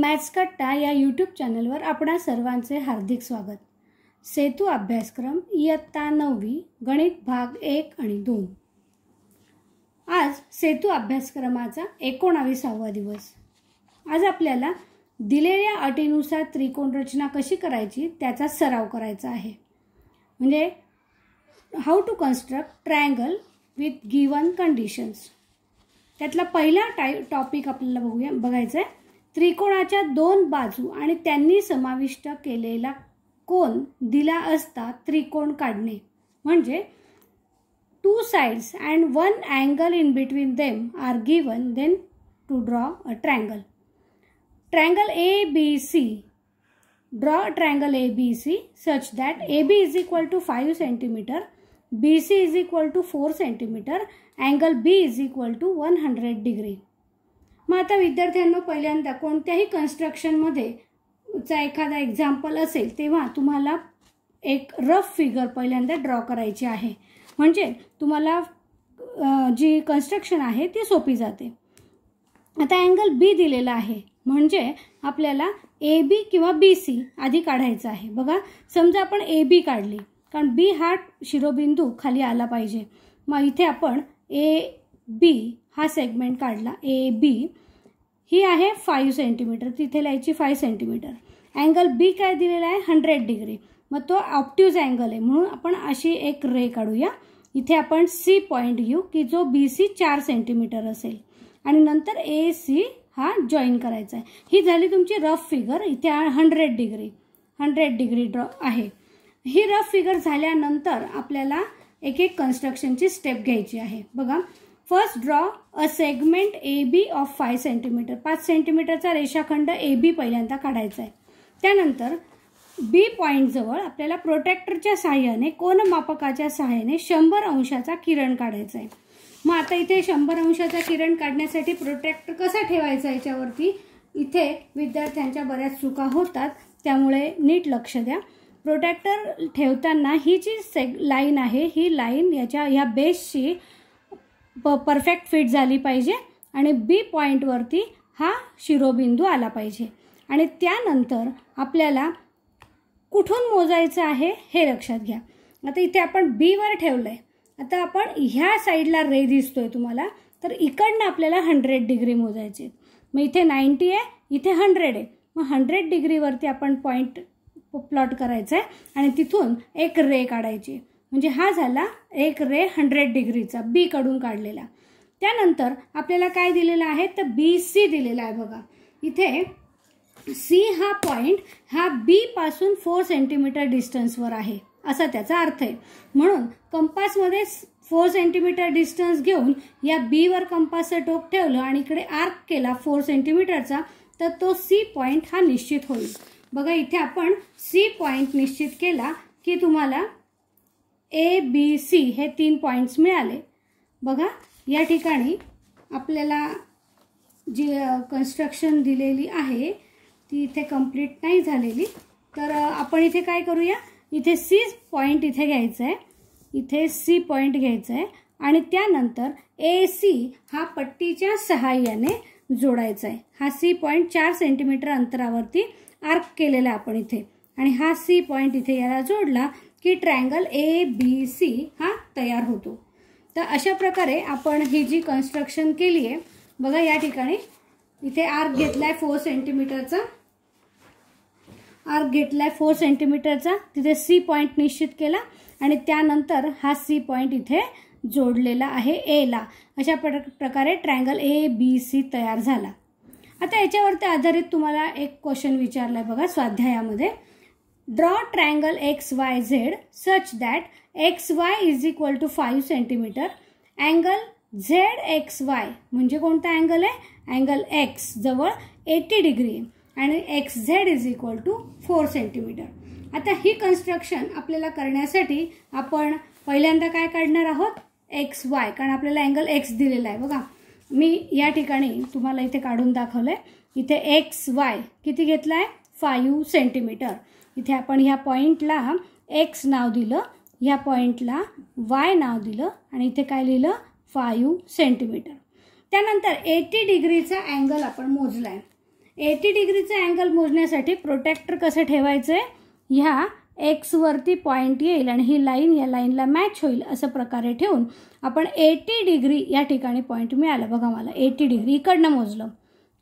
मॅथ्सकट्टा या यूट्यूब चॅनलवर आपणा सर्वांचे हार्दिक स्वागत सेतू अभ्यासक्रम इयत्ता नववी गणित भाग एक आणि दोन आज सेतू अभ्यासक्रमाचा एकोणावीसावा दिवस आज आपल्याला दिलेल्या अटीनुसार त्रिकोण रचना कशी करायची त्याचा सराव करायचा आहे म्हणजे how to construct triangle with given conditions त्यातला पहिला टाय टॉपिक आपल्याला बघूया बघायचं आहे त्रिकोणाच्या दोन बाजू आणि त्यांनी समाविष्ट केलेला कोन दिला असता त्रिकोण काढणे म्हणजे two sides and one angle in between them are given then to draw a triangle triangle A B C draw triangle A B C such that A B is equal to five centimetre B C is equal to four centimetre angle B is equal to one hundred degree मग आता विद्यार्थ्यांना पहिल्यांदा कोणत्याही कन्स्ट्रक्शनमध्ये चा एखादा example असेल तेव्हा तुम्हाला एक रफ फिगर पहिल्यांदा ड्रॉ करायची आहे म्हणजे तुम्हाला जी कन्स्ट्रक्शन आहे ती सोपी जाते आता अँगल बी दिलेला आहे म्हणजे आपल्याला ए बी किंवा बी सी आधी काढायचं आहे बघा समजा आपण ए बी काढली कारण बी हा शिरोबिंदू खाली आला पाहिजे मग इथे आपण ए बी हा सेगमेंट काढला ए बी ही आहे फाईव्ह सेंटीमीटर तिथे लिहायची फाईव्ह सेंटीमीटर अँगल बी काय दिलेला आहे हंड्रेड डिग्री मग तो ऑप्ट्यूज अँगल आहे म्हणून आपण अशी एक रे काढूया इथे आपण सी पॉईंट घेऊ की जो बी सी चार सेंटीमीटर असेल आणि नंतर ए सी हा जॉईन करायचा आहे ही झाली तुमची रफ फिगर इथे hundred degree hundred degree draw आहे ही रफ फिगर झाल्यानंतर आपल्याला एक एक कन्स्ट्रक्शनची स्टेप घ्यायची आहे बघा first draw a segment A B of five centimetre पाच सेंटीमीटरचा रेषाखंड ए बी पहिल्यांदा काढायचा आहे त्यानंतर बी पॉईंटजवळ आपल्याला प्रोटॅक्टरच्या सहाय्याने कोनमापकाच्या सहाय्याने शंभर अंशाचा किरण काढायचा आहे मग आता इथे शंभर अंशाचा किरण काढण्यासाठी प्रोटॅक्टर कसा ठेवायचा याच्यावरती इथे विद्यार्थ्यांच्या बऱ्याच चुका होतात त्यामुळे नीट लक्ष द्या प्रोटॅक्टर ठेवताना ही जी सेग लाईन आहे ही लाईन याच्या ह्या बेसशी प परफेक्ट फिट झाली पाहिजे आणि बी पॉईंटवरती हा शिरोबिंदू आला पाहिजे आणि त्यानंतर आपल्याला कुठून मोजायचं आहे हे लक्षात घ्या आता इथे आपण बीवर ठेवलं आहे आता आपण ह्या साईडला रे दिसतो आहे तुम्हाला तर इकडनं आपल्याला हंड्रेड डिग्री मोजायचे मग इथे नाईंटी आहे इथे हंड्रेड आहे मग हंड्रेड डिग्रीवरती आपण पॉईंट प्लॉट करायचं आहे आणि तिथून एक रे काढायची म्हणजे हा झाला एक रे हंड्रेड डिग्रीचा बी कडून काढलेला त्यानंतर आपल्याला काय दिलेलं आहे तर बी सी दिलेला आहे बघा इथे सी हा पॉईंट हा बी पासून फोर सेंटीमीटर डिस्टन्सवर आहे असा त्याचा अर्थ आहे म्हणून कंपासमध्ये फोर सेंटीमीटर डिस्टन्स घेऊन या बीवर कंपासचं टोक ठेवलं आणि इकडे आर्क केला फोर सेंटीमीटरचा तर तो सी पॉईंट हा निश्चित होईल बघा इथे आपण सी पॉईंट निश्चित केला की तुम्हाला ए बी सी हे तीन पॉईंट्स मिळाले बघा या ठिकाणी आपल्याला जी कन्स्ट्रक्शन दिलेली आहे ती इथे कंप्लीट नाही झालेली तर आपण इथे काय करूया इथे सी पॉईंट इथे घ्यायचा आहे इथे सी पॉईंट घ्यायचा आहे आणि त्यानंतर ए सी हा पट्टीच्या सहाय्याने जोडायचा आहे हा सी पॉईंट चार सेंटीमीटर अंतरावरती आर्क केलेला आहे आपण इथे आणि हा सी पॉईंट इथे याला जोडला की ट्रायंगल ए बी सी हा तयार होतो तर अशा प्रकारे आपण ही जी कन्स्ट्रक्शन केली आहे बघा या ठिकाणी इथे आर्क घेतलाय फोर सेंटीमीटरचा आर्क घेतलाय फोर सेंटीमीटरचा तिथे सी पॉईंट निश्चित केला आणि त्यानंतर हा सी पॉईंट इथे जोडलेला आहे एला अशा प्र प्रकारे ट्रायंगल ए बी सी तयार झाला आता याच्यावरती आधारित तुम्हाला एक क्वेश्चन विचारलाय आहे बघा स्वाध्यायामध्ये draw X Draw that X Y is XY to equal centimetre 5 Z X Y म्हणजे कोणता अँगल आहे अँगल एक्स जवळ एटी डिग्री आणि X Z is equal to four centimetre आता ही कन्स्ट्रक्शन आपल्याला करण्यासाठी आपण पहिल्यांदा काय काढणार आहोत एक्स वाय कारण आपल्याला अँगल एक्स दिलेला आहे बघा मी या ठिकाणी तुम्हाला इथे काढून दाखवलं आहे इथे एक्स वाय किती घेतला आहे फायू सेंटीमीटर इथे आपण ह्या पॉईंटला एक्स नाव दिलं ह्या पॉईंटला वाय नाव दिलं आणि इथे काय लिहिलं फायू सेंटीमीटर त्यानंतर एटी डिग्रीचा अँगल आपण मोजला आहे एटी डिग्रीचा अँगल मोजण्यासाठी प्रोटेक्टर कसं ठेवायचं आहे ह्या एक्सवरती पॉईंट येईल आणि ही लाईन या लाईनला मॅच होईल असं प्रकारे ठेवून आपण एटी डिग्री या ठिकाणी पॉईंट मिळाला बघा मला एटी डिग्री इकडनं मोजलं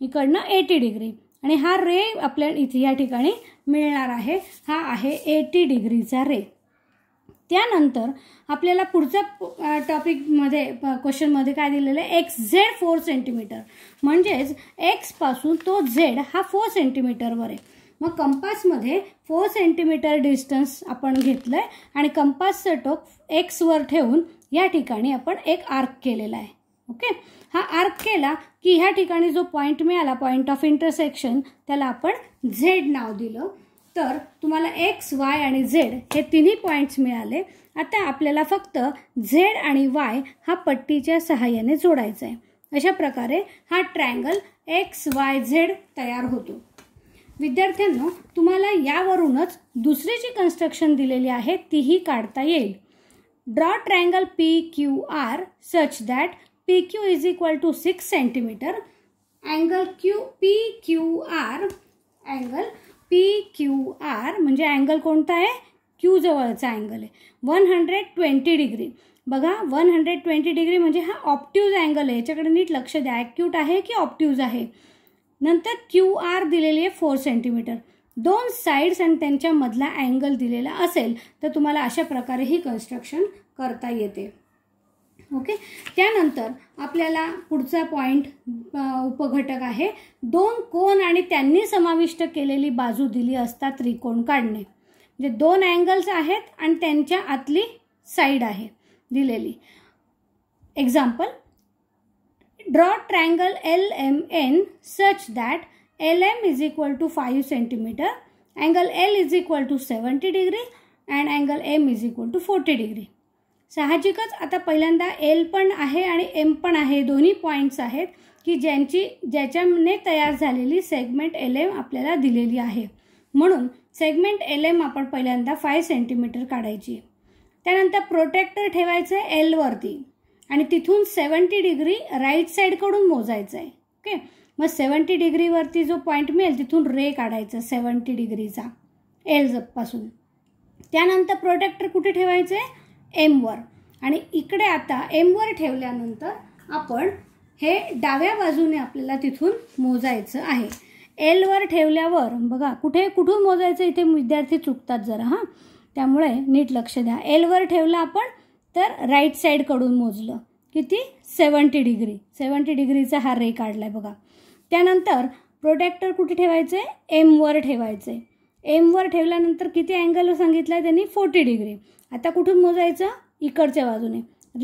इकडनं एटी डिग्री आणि हा रे आपल्या इथे या ठिकाणी मिळणार आहे हा आहे एटी डिग्रीचा रे त्यानंतर आपल्याला पुढच्या टॉपिकमध्ये क्वेश्चनमध्ये काय दिलेलं आहे एक्स झेड फोर सेंटीमीटर म्हणजेच एक्सपासून तो झेड हा फोर सेंटीमीटरवर आहे मग कंपासमध्ये फोर सेंटीमीटर डिस्टन्स आपण घेतलं आहे आणि कंपासचं टोक एक्सवर ठेवून या ठिकाणी आपण एक आर्क केलेला आहे ओके हा आर्क केला की ह्या ठिकाणी जो पॉईंट मिळाला पॉईंट ऑफ इंटरसेक्शन त्याला आपण झेड नाव दिलं तर तुम्हाला एक्स वाय आणि झेड हे तिन्ही पॉईंट्स मिळाले आता आपल्याला फक्त झेड आणि वाय हा पट्टीच्या सहाय्याने जोडायचा आहे अशा प्रकारे हा ट्रँगल एक्स वाय झेड तयार होतो विद्यार्थ्यांना तुम्हाला यावरूनच दुसरी जी कन्स्ट्रक्शन दिलेली आहे तीही काढता येईल draw triangle P Q R such that P Q is equal to six centimetre angle Q P Q R angle P Q R म्हणजे अँगल कोणता आहे क्यू जवळचा अँगल आहे वन हंड्रेड ट्वेंटी डिग्री बघा वन हंड्रेड ट्वेंटी डिग्री म्हणजे हा obtuse angle आहे याच्याकडे नीट लक्ष द्या ॲक्यूट आहे की ऑप्ट्यूज आहे नंतर क्यू आर दिलेली आहे फोर सेंटीमीटर दोन साईड्स आणि त्यांच्यामधला अँगल दिलेला असेल तर तुम्हाला अशा प्रकारे ही कन्स्ट्रक्शन करता येते ओके त्यानंतर आपल्याला पुढचा पॉईंट उपघटक आहे दोन कोण आणि त्यांनी समाविष्ट केलेली बाजू दिली असता त्रिकोण काढणे म्हणजे दोन अँगल्स आहेत आणि त्यांच्या आतली साईड आहे दिलेली example draw triangle L M N such that L M is equal to five centimetre angle L is equal to seventy degree and angle M is equal to forty degree साहजिकच आता पहिल्यांदा L पण आहे आणि M पण आहे दोन्ही points आहेत की ज्यांची ज्याच्याने तयार झालेली सेगमेंट एल एम आपल्याला दिलेली आहे म्हणून सेगमेंट एल एम आपण पहिल्यांदा फाय सेंटीमीटर काढायची त्यानंतर प्रोटेक्टर ठेवायचं आहे एलवरती आणि तिथून सेवन्टी डिग्री राईट साईडकडून मोजायचं आहे ओके मग सेवन्टी डिग्रीवरती जो पॉईंट मिळेल तिथून रे काढायचा सेवन्टी डिग्रीचा एल जपपासून त्यानंतर प्रोटेक्टर कुठे ठेवायचं आहे एमवर आणि इकडे आता एमवर ठेवल्यानंतर आपण हे डाव्या बाजूने आपल्याला तिथून मोजायचं आहे एलवर ठेवल्यावर बघा कुठे कुठून मोजायचं इथे विद्यार्थी चुकतात जरा हां त्यामुळे नीट लक्ष द्या एलवर ठेवलं आपण तर राईट साईडकडून मोजलं किती सेवन्टी डिग्री सेवन्टी डिग्रीचा हा रे काढला आहे बघा त्यानंतर प्रोटेक्टर कुठे ठेवायचे एमवर ठेवायचे एमवर ठेवल्यानंतर किती अँगल सांगितलं आहे त्यांनी फोर्टी डिग्री आता कुठून मोजायचं इकडच्या बाजूने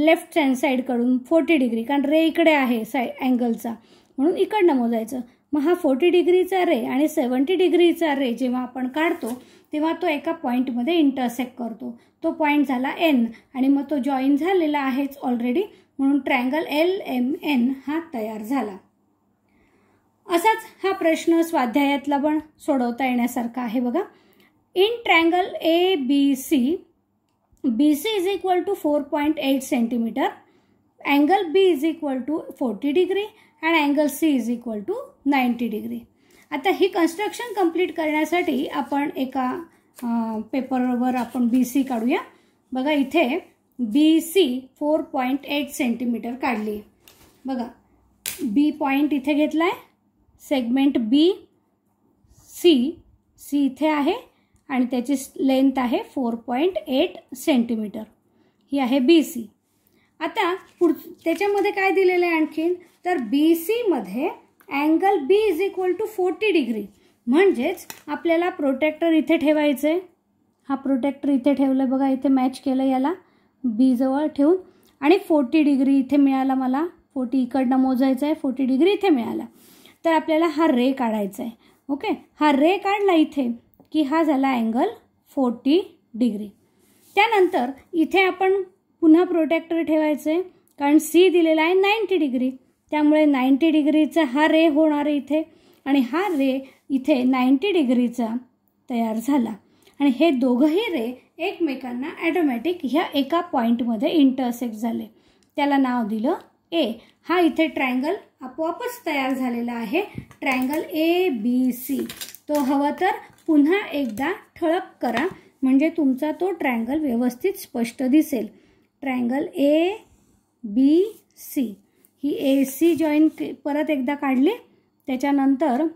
लेफ्ट हँड साईडकडून फोर्टी डिग्री कारण रे इकडे आहे साय अँगलचा म्हणून इकडनं मोजायचं मग हा फोर्टी डिग्रीचा रे आणि सेवन्टी डिग्रीचा रे जेव्हा आपण काढतो तेव्हा तो एका पॉईंटमध्ये इंटरसेक्ट करतो तो पॉईंट झाला एन आणि मग तो जॉईन झालेला आहेच ऑलरेडी म्हणून ट्रँगल एल एम एन हा तयार झाला असाच हा प्रश्न स्वाध्यायातला पण सोडवता येण्यासारखा आहे बघा in triangle A B C B C is equal to four point eight centimetre angle B is equal to forty degree and angle C is equal to ninety degree आता ही कन्स्ट्रक्शन कंप्लीट करण्यासाठी आपण एका पेपरवर आपण B C काढूया बघा इथे B C four point eight centimetre काढली बघा बी पॉईंट इथे घेतला आहे सेगमेंट बी सी सी इथे आहे आणि त्याची लेंथ आहे फोर पॉईंट एट सेंटीमीटर ही आहे बी सी आता पुढ त्याच्यामध्ये काय दिलेलं आहे आणखीन तर बी सीमध्ये angle B is equal to forty degree म्हणजेच आपल्याला प्रोटेक्टर इथे ठेवायचं आहे हा प्रोटेक्टर इथे ठेवलं बघा इथे मॅच केलं याला बीजवळ ठेवून आणि फोर्टी डिग्री इथे मिळाला मला फोर्टी इकडनं मोजायचं आहे फोर्टी डिग्री इथे मिळाला तर आपल्याला हा रे काढायचा आहे ओके हा रे काढला इथे की हा झाला अँगल फोर्टी डिग्री त्यानंतर इथे आपण पुन्हा प्रोटेक्टर ठेवायचं आहे कारण सी दिलेला आहे नाईंटी डिग्री त्यामुळे नाईंटी डिग्रीचा हा रे होणार आहे इथे आणि हा रे इथे नाईंटी डिग्रीचा तयार झाला आणि हे दोघंही रे एकमेकांना ॲटोमॅटिक ह्या एका पॉईंटमध्ये इंटरसेक्ट झाले त्याला नाव दिलं ए हा इथे ट्रँगल आपोआपच तयार झालेला आहे ट्रँगल ए बी सी तो हवा तर पुन्हा एकदा ठळक करा म्हणजे तुमचा तो ट्रँगल व्यवस्थित स्पष्ट दिसेल ट्रँगल ए बी सी ही ए सी जॉईन परत एकदा काढली त्याच्यानंतर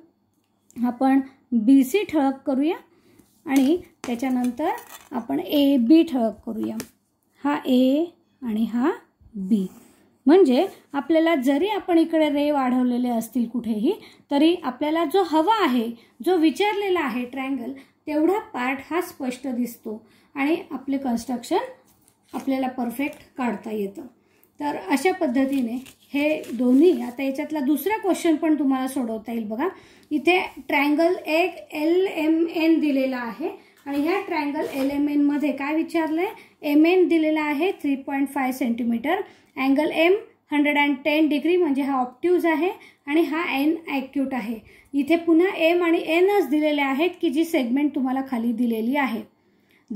आपण बी सी ठळक करूया आणि त्याच्यानंतर आपण ए बी ठळक करूया हा ए आणि हा बी म्हणजे आपल्याला जरी आपण इकडे रे वाढवलेले असतील कुठेही तरी आपल्याला जो हवा आहे जो विचारलेला आहे ट्रँगल तेवढा पार्ट हा स्पष्ट दिसतो आणि आपले कन्स्ट्रक्शन आपल्याला परफेक्ट काढता येतं तर अशा पद्धतीने हे दोन्ही आता याच्यातला दुसरा क्वेश्चन पण तुम्हाला सोडवता येईल बघा इथे ट्रँगल एक एल एम एन दिलेला आहे आणि ह्या ट्रायंगल एल एम एनमध्ये काय विचारलं आहे एम एन दिलेला आहे three point five centimetre angle M hundred and ten degree म्हणजे हा ऑप्ट्यूज आहे आणि हा एन ॲक्यूट आहे इथे पुन्हा एम आणि एनच दिलेले आहेत की जी सेगमेंट तुम्हाला खाली दिलेली आहे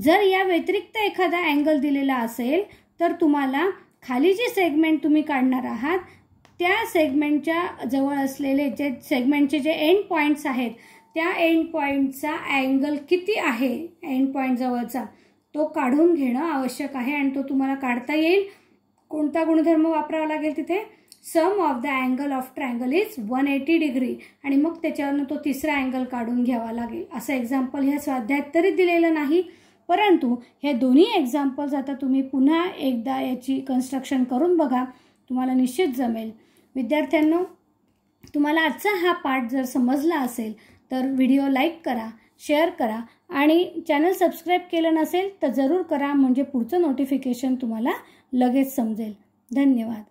जर या व्यतिरिक्त एखादा अँगल दिलेला असेल तर तुम्हाला खाली जी सेगमेंट तुम्ही काढणार आहात त्या सेगमेंटच्या जवळ असलेले जे सेगमेंटचे जे एंड पॉईंट्स आहेत त्या एंड पॉईंटचा अँगल किती आहे एंड पॉईंट जवळचा तो काढून घेणं आवश्यक आहे आणि तो तुम्हाला काढता येईल कोणता गुणधर्म वापरावा लागेल तिथे sum of the angle of triangle is one eighty degree आणि मग त्याच्यावरनं तो तिसरा अँगल काढून घ्यावा लागेल असं एक्झाम्पल ह्या स्वाध्यायात तरी दिलेलं नाही परंतु हे दोन्ही एक्झाम्पल्स आता तुम्ही पुन्हा एकदा याची कन्स्ट्रक्शन करून बघा तुम्हाला निश्चित जमेल विद्यार्थ्यांनो तुम्हाला आजचा हा पाठ जर समजला असेल तर व्हिडिओ लाईक करा शेअर करा आणि चॅनल सबस्क्राईब केलं नसेल तर जरूर करा म्हणजे पुढचं नोटिफिकेशन तुम्हाला लगेच समजेल धन्यवाद